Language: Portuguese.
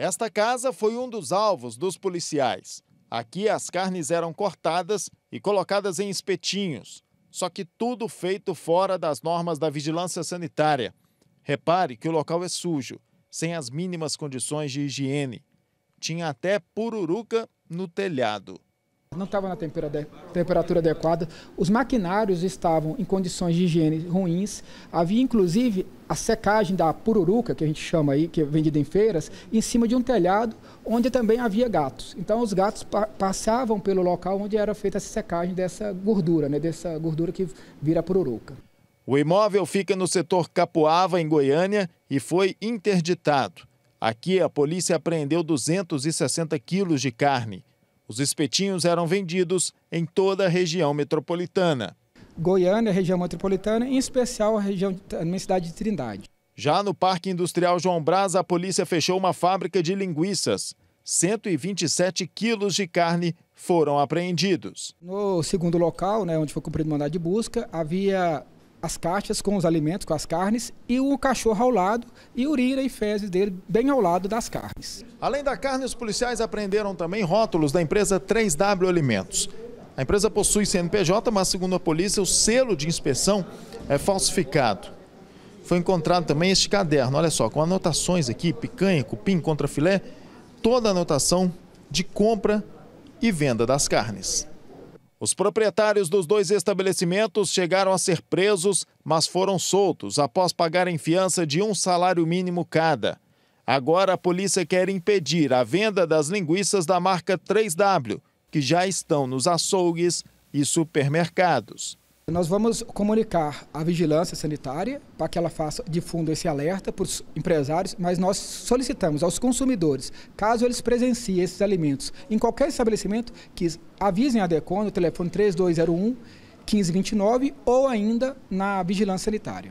Esta casa foi um dos alvos dos policiais. Aqui as carnes eram cortadas e colocadas em espetinhos, só que tudo feito fora das normas da vigilância sanitária. Repare que o local é sujo, sem as mínimas condições de higiene. Tinha até pururuca no telhado não estava na temperatura adequada, os maquinários estavam em condições de higiene ruins, havia inclusive a secagem da pururuca, que a gente chama aí, que é vendida em feiras, em cima de um telhado onde também havia gatos. Então os gatos pa passavam pelo local onde era feita a secagem dessa gordura, né, dessa gordura que vira pururuca. O imóvel fica no setor Capuava, em Goiânia, e foi interditado. Aqui, a polícia apreendeu 260 quilos de carne. Os espetinhos eram vendidos em toda a região metropolitana. Goiânia, região metropolitana, em especial a região da cidade de Trindade. Já no Parque Industrial João Braz, a polícia fechou uma fábrica de linguiças. 127 quilos de carne foram apreendidos. No segundo local, né, onde foi cumprido o mandado de busca, havia as caixas com os alimentos, com as carnes, e o cachorro ao lado, e urina e fezes dele bem ao lado das carnes. Além da carne, os policiais apreenderam também rótulos da empresa 3W Alimentos. A empresa possui CNPJ, mas segundo a polícia, o selo de inspeção é falsificado. Foi encontrado também este caderno, olha só, com anotações aqui, picanha, cupim, contra filé, toda a anotação de compra e venda das carnes. Os proprietários dos dois estabelecimentos chegaram a ser presos, mas foram soltos após pagarem fiança de um salário mínimo cada. Agora a polícia quer impedir a venda das linguiças da marca 3W, que já estão nos açougues e supermercados. Nós vamos comunicar à vigilância sanitária para que ela faça de fundo esse alerta para os empresários, mas nós solicitamos aos consumidores, caso eles presenciem esses alimentos em qualquer estabelecimento, que avisem a DECON no telefone 3201 1529 ou ainda na vigilância sanitária.